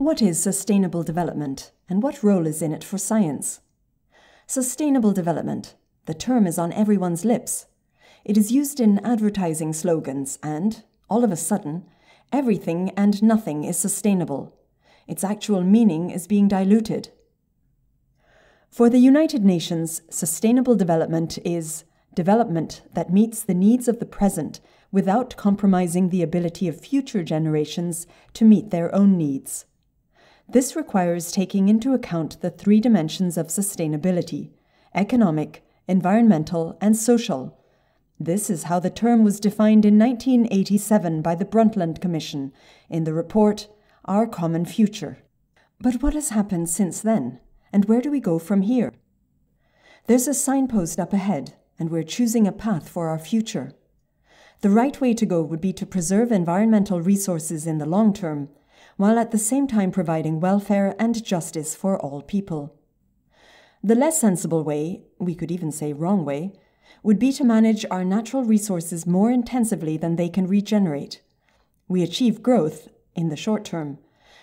What is sustainable development and what role is in it for science? Sustainable development, the term is on everyone's lips. It is used in advertising slogans and, all of a sudden, everything and nothing is sustainable. Its actual meaning is being diluted. For the United Nations, sustainable development is development that meets the needs of the present without compromising the ability of future generations to meet their own needs. This requires taking into account the three dimensions of sustainability economic, environmental, and social. This is how the term was defined in 1987 by the Brundtland Commission in the report Our Common Future. But what has happened since then, and where do we go from here? There's a signpost up ahead, and we're choosing a path for our future. The right way to go would be to preserve environmental resources in the long term while at the same time providing welfare and justice for all people. The less sensible way, we could even say wrong way, would be to manage our natural resources more intensively than they can regenerate. We achieve growth in the short term,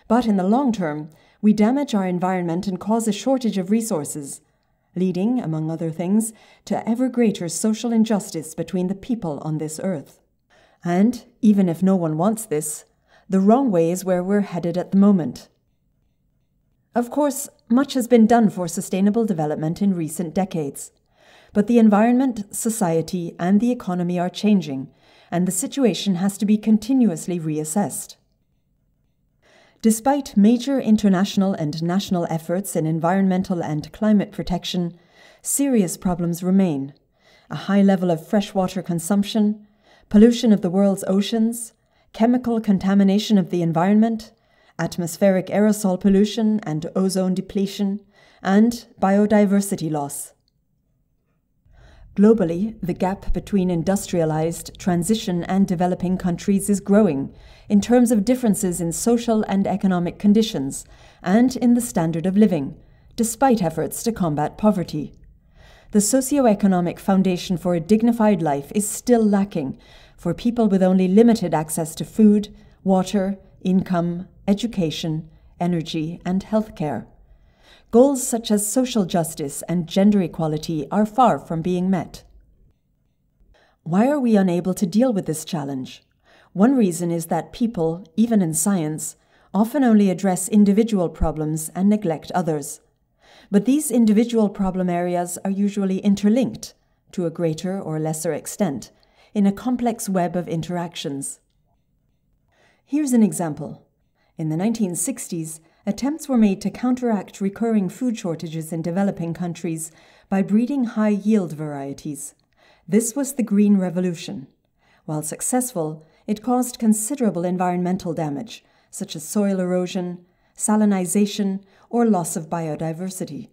but in the long term, we damage our environment and cause a shortage of resources, leading, among other things, to ever greater social injustice between the people on this earth. And, even if no one wants this, the wrong way is where we're headed at the moment. Of course, much has been done for sustainable development in recent decades. But the environment, society, and the economy are changing, and the situation has to be continuously reassessed. Despite major international and national efforts in environmental and climate protection, serious problems remain a high level of freshwater consumption, pollution of the world's oceans, chemical contamination of the environment, atmospheric aerosol pollution and ozone depletion, and biodiversity loss. Globally, the gap between industrialized, transition, and developing countries is growing in terms of differences in social and economic conditions and in the standard of living, despite efforts to combat poverty. The socioeconomic foundation for a dignified life is still lacking, for people with only limited access to food, water, income, education, energy, and healthcare. Goals such as social justice and gender equality are far from being met. Why are we unable to deal with this challenge? One reason is that people, even in science, often only address individual problems and neglect others. But these individual problem areas are usually interlinked, to a greater or lesser extent, in a complex web of interactions. Here's an example. In the 1960s, attempts were made to counteract recurring food shortages in developing countries by breeding high yield varieties. This was the Green Revolution. While successful, it caused considerable environmental damage, such as soil erosion, salinization, or loss of biodiversity.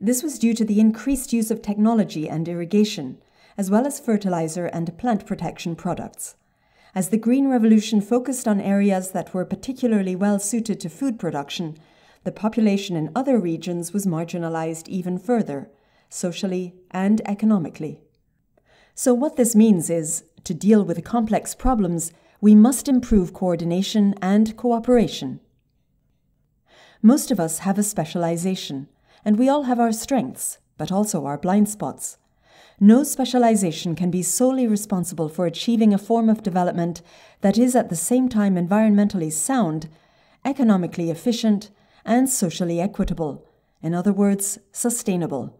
This was due to the increased use of technology and irrigation, as well as fertilizer and plant protection products. As the Green Revolution focused on areas that were particularly well suited to food production, the population in other regions was marginalized even further, socially and economically. So, what this means is to deal with complex problems, we must improve coordination and cooperation. Most of us have a specialization, and we all have our strengths, but also our blind spots no specialization can be solely responsible for achieving a form of development that is at the same time environmentally sound, economically efficient, and socially equitable. In other words, sustainable.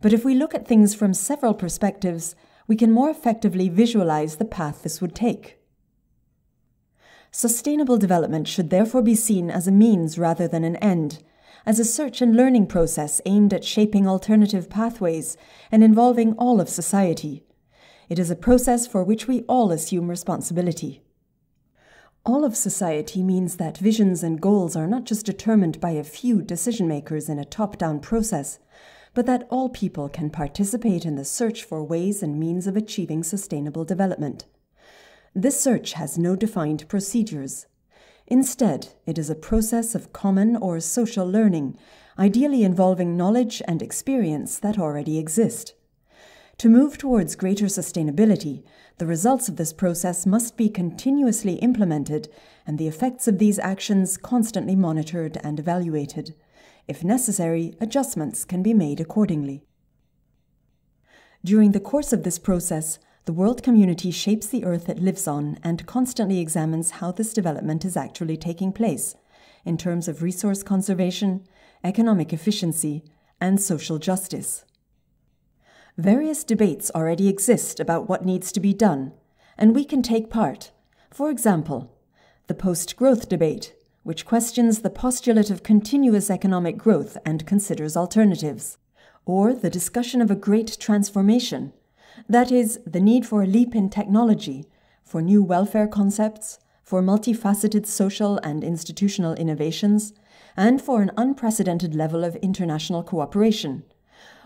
But if we look at things from several perspectives, we can more effectively visualize the path this would take. Sustainable development should therefore be seen as a means rather than an end, as a search and learning process aimed at shaping alternative pathways and involving all of society. It is a process for which we all assume responsibility. All of society means that visions and goals are not just determined by a few decision makers in a top down process, but that all people can participate in the search for ways and means of achieving sustainable development. This search has no defined procedures, Instead, it is a process of common or social learning, ideally involving knowledge and experience that already exist. To move towards greater sustainability, the results of this process must be continuously implemented and the effects of these actions constantly monitored and evaluated. If necessary, adjustments can be made accordingly. During the course of this process, the world community shapes the earth it lives on and constantly examines how this development is actually taking place in terms of resource conservation, economic efficiency, and social justice. Various debates already exist about what needs to be done, and we can take part. For example, the post growth debate, which questions the postulate of continuous economic growth and considers alternatives, or the discussion of a great transformation, that is, the need for a leap in technology, for new welfare concepts, for multifaceted social and institutional innovations, and for an unprecedented level of international cooperation.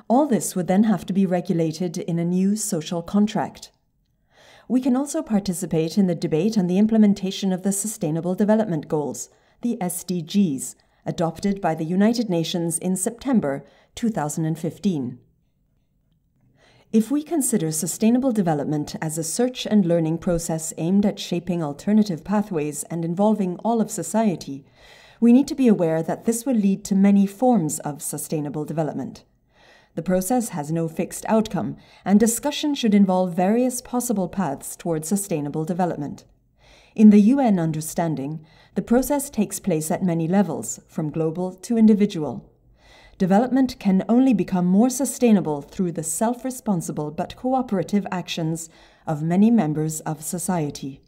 All this would then have to be regulated in a new social contract. We can also participate in the debate on the implementation of the Sustainable Development Goals, the SDGs, adopted by the United Nations in September 2015. If we consider sustainable development as a search and learning process aimed at shaping alternative pathways and involving all of society, we need to be aware that this will lead to many forms of sustainable development. The process has no fixed outcome, and discussion should involve various possible paths towards sustainable development. In the UN understanding, the process takes place at many levels, from global to individual. Development can only become more sustainable through the self responsible but cooperative actions of many members of society.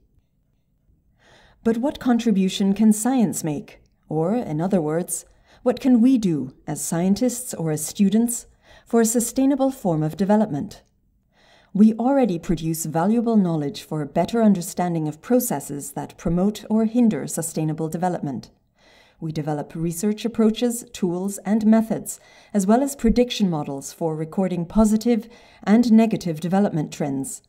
But what contribution can science make? Or, in other words, what can we do as scientists or as students for a sustainable form of development? we already produce valuable knowledge for a better understanding of processes that promote or hinder sustainable development. We develop research approaches, tools, and methods, as well as prediction models for recording positive and negative development trends.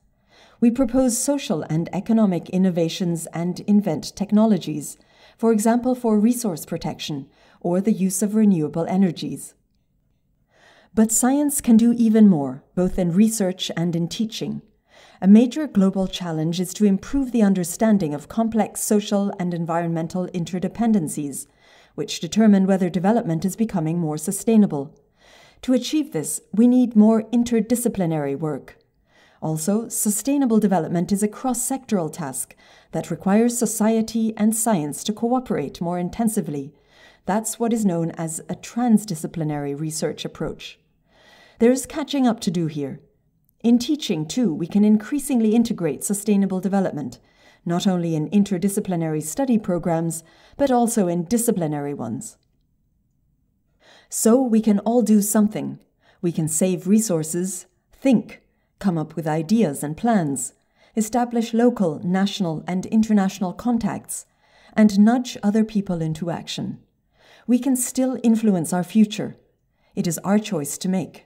We propose social and economic innovations and invent technologies, for example, for resource protection or the use of renewable energies. But science can do even more, both in research and in teaching. A major global challenge is to improve the understanding of complex social and environmental interdependencies which determine whether development is becoming more sustainable. To achieve this, we need more interdisciplinary work. Also, sustainable development is a cross sectoral task that requires society and science to cooperate more intensively. That's what is known as a transdisciplinary research approach. There is catching up to do here. In teaching, too, we can increasingly integrate sustainable development not only in interdisciplinary study programs, but also in disciplinary ones. So we can all do something. We can save resources, think, come up with ideas and plans, establish local, national, and international contacts, and nudge other people into action. We can still influence our future. It is our choice to make.